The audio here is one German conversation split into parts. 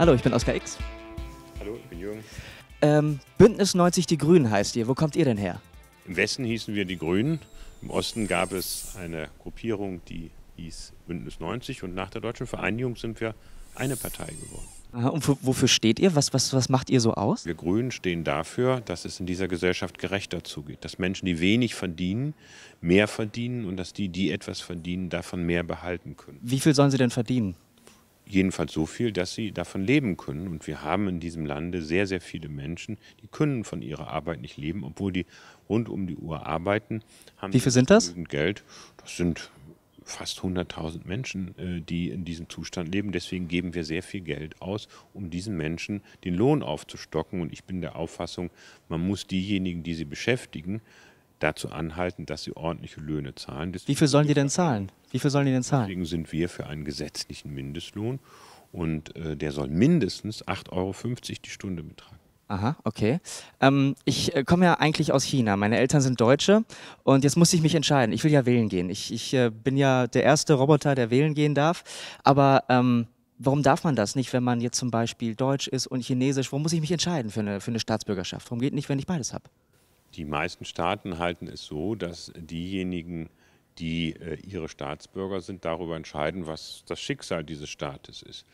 Hallo, ich bin Oskar X. Hallo, ich bin Jürgen. Ähm, Bündnis 90 Die Grünen heißt ihr. Wo kommt ihr denn her? Im Westen hießen wir Die Grünen. Im Osten gab es eine Gruppierung, die hieß Bündnis 90. Und nach der deutschen Vereinigung sind wir eine Partei geworden. und wofür steht ihr? Was, was, was macht ihr so aus? Wir Grünen stehen dafür, dass es in dieser Gesellschaft gerechter zugeht. Dass Menschen, die wenig verdienen, mehr verdienen und dass die, die etwas verdienen, davon mehr behalten können. Wie viel sollen sie denn verdienen? jedenfalls so viel, dass sie davon leben können. Und wir haben in diesem Lande sehr, sehr viele Menschen, die können von ihrer Arbeit nicht leben, obwohl die rund um die Uhr arbeiten. Wie viel sind das? Geld. Das sind fast 100.000 Menschen, äh, die in diesem Zustand leben. Deswegen geben wir sehr viel Geld aus, um diesen Menschen den Lohn aufzustocken. Und ich bin der Auffassung, man muss diejenigen, die sie beschäftigen, dazu anhalten, dass sie ordentliche Löhne zahlen. Deswegen Wie viel sollen die denn zahlen? Wie viel sollen die denn zahlen? Deswegen sind wir für einen gesetzlichen Mindestlohn und äh, der soll mindestens 8,50 Euro die Stunde betragen. Aha, okay. Ähm, ich äh, komme ja eigentlich aus China. Meine Eltern sind Deutsche und jetzt muss ich mich entscheiden. Ich will ja wählen gehen. Ich, ich äh, bin ja der erste Roboter, der wählen gehen darf. Aber ähm, warum darf man das nicht, wenn man jetzt zum Beispiel Deutsch ist und Chinesisch? Wo muss ich mich entscheiden für eine, für eine Staatsbürgerschaft? Warum geht nicht, wenn ich beides habe? Die meisten Staaten halten es so, dass diejenigen, die äh, ihre Staatsbürger sind, darüber entscheiden, was das Schicksal dieses Staates ist.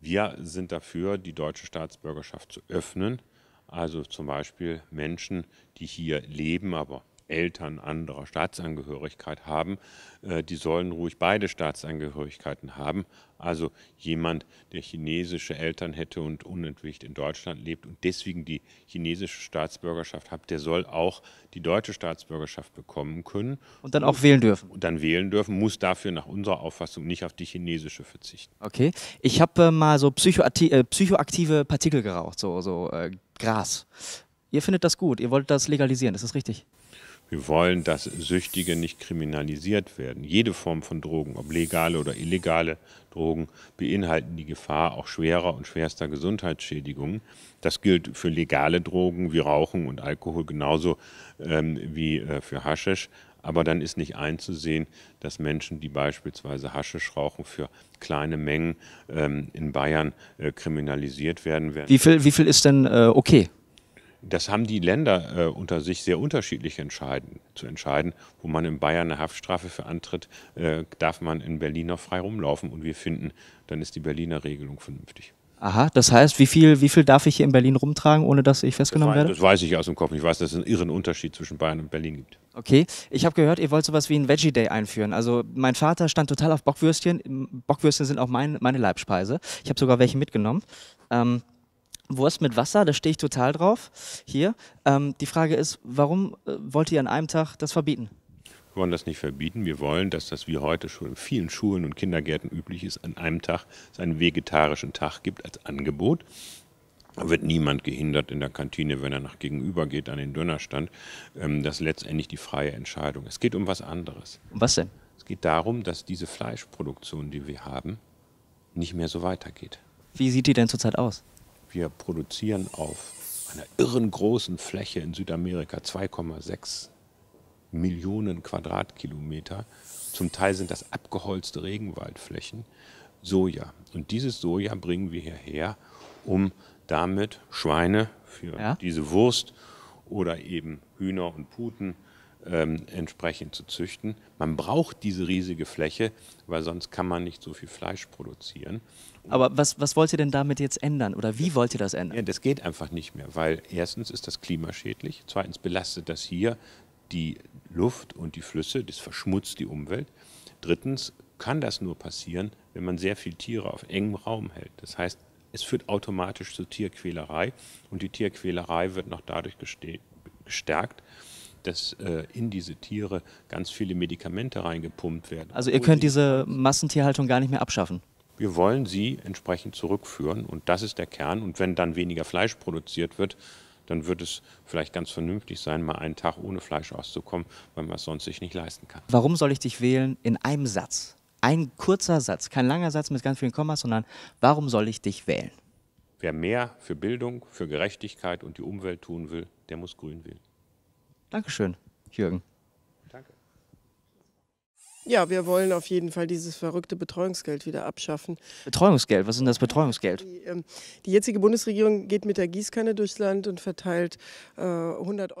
Wir sind dafür, die deutsche Staatsbürgerschaft zu öffnen, also zum Beispiel Menschen, die hier leben, aber Eltern anderer Staatsangehörigkeit haben, äh, die sollen ruhig beide Staatsangehörigkeiten haben. Also jemand, der chinesische Eltern hätte und unentwegt in Deutschland lebt und deswegen die chinesische Staatsbürgerschaft hat, der soll auch die deutsche Staatsbürgerschaft bekommen können. Und dann auch und, wählen dürfen. Und dann wählen dürfen, muss dafür nach unserer Auffassung nicht auf die chinesische verzichten. Okay, ich habe äh, mal so psychoakti äh, psychoaktive Partikel geraucht, so, so äh, Gras. Ihr findet das gut, ihr wollt das legalisieren, das ist richtig. Wir wollen, dass Süchtige nicht kriminalisiert werden. Jede Form von Drogen, ob legale oder illegale Drogen, beinhalten die Gefahr auch schwerer und schwerster Gesundheitsschädigungen. Das gilt für legale Drogen wie Rauchen und Alkohol genauso ähm, wie äh, für Haschisch. Aber dann ist nicht einzusehen, dass Menschen, die beispielsweise Haschisch rauchen, für kleine Mengen ähm, in Bayern äh, kriminalisiert werden. Wie viel, wie viel ist denn äh, okay? das haben die Länder äh, unter sich sehr unterschiedlich entscheiden, zu entscheiden. Wo man in Bayern eine Haftstrafe für antritt, äh, darf man in Berlin noch frei rumlaufen. Und wir finden, dann ist die Berliner Regelung vernünftig. Aha, das heißt, wie viel, wie viel darf ich hier in Berlin rumtragen, ohne dass ich festgenommen das werde? Das weiß ich aus dem Kopf. Ich weiß, dass es einen irren Unterschied zwischen Bayern und Berlin gibt. Okay, ich habe gehört, ihr wollt sowas wie einen Veggie Day einführen. Also mein Vater stand total auf Bockwürstchen. Bockwürstchen sind auch mein, meine Leibspeise. Ich habe sogar welche mitgenommen. Ähm, Wurst mit Wasser, da stehe ich total drauf. Hier. Ähm, die Frage ist, warum äh, wollt ihr an einem Tag das verbieten? Wir wollen das nicht verbieten. Wir wollen, dass das wie heute schon in vielen Schulen und Kindergärten üblich ist, an einem Tag es einen vegetarischen Tag gibt als Angebot. Da wird niemand gehindert in der Kantine, wenn er nach gegenüber geht an den Dönerstand. Ähm, das ist letztendlich die freie Entscheidung. Es geht um was anderes. Was denn? Es geht darum, dass diese Fleischproduktion, die wir haben, nicht mehr so weitergeht. Wie sieht die denn zurzeit aus? Wir produzieren auf einer irren großen Fläche in Südamerika 2,6 Millionen Quadratkilometer. Zum Teil sind das abgeholzte Regenwaldflächen. Soja. Und dieses Soja bringen wir hierher, um damit Schweine für ja. diese Wurst oder eben Hühner und Puten ähm, entsprechend zu züchten. Man braucht diese riesige Fläche, weil sonst kann man nicht so viel Fleisch produzieren. Aber was, was wollt ihr denn damit jetzt ändern oder wie wollt ihr das ändern? Ja, das geht einfach nicht mehr, weil erstens ist das klimaschädlich, zweitens belastet das hier die Luft und die Flüsse, das verschmutzt die Umwelt. Drittens kann das nur passieren, wenn man sehr viele Tiere auf engem Raum hält. Das heißt, es führt automatisch zu Tierquälerei und die Tierquälerei wird noch dadurch gestärkt, dass äh, in diese Tiere ganz viele Medikamente reingepumpt werden. Also ihr könnt diese Massentierhaltung gar nicht mehr abschaffen? Wir wollen sie entsprechend zurückführen und das ist der Kern. Und wenn dann weniger Fleisch produziert wird, dann wird es vielleicht ganz vernünftig sein, mal einen Tag ohne Fleisch auszukommen, weil man es sonst sich nicht leisten kann. Warum soll ich dich wählen in einem Satz? Ein kurzer Satz, kein langer Satz mit ganz vielen Kommas, sondern warum soll ich dich wählen? Wer mehr für Bildung, für Gerechtigkeit und die Umwelt tun will, der muss grün wählen. Dankeschön, Jürgen. Danke. Ja, wir wollen auf jeden Fall dieses verrückte Betreuungsgeld wieder abschaffen. Betreuungsgeld, was ist denn das Betreuungsgeld? Die, ähm, die jetzige Bundesregierung geht mit der Gießkanne durchs Land und verteilt äh, 100 Euro.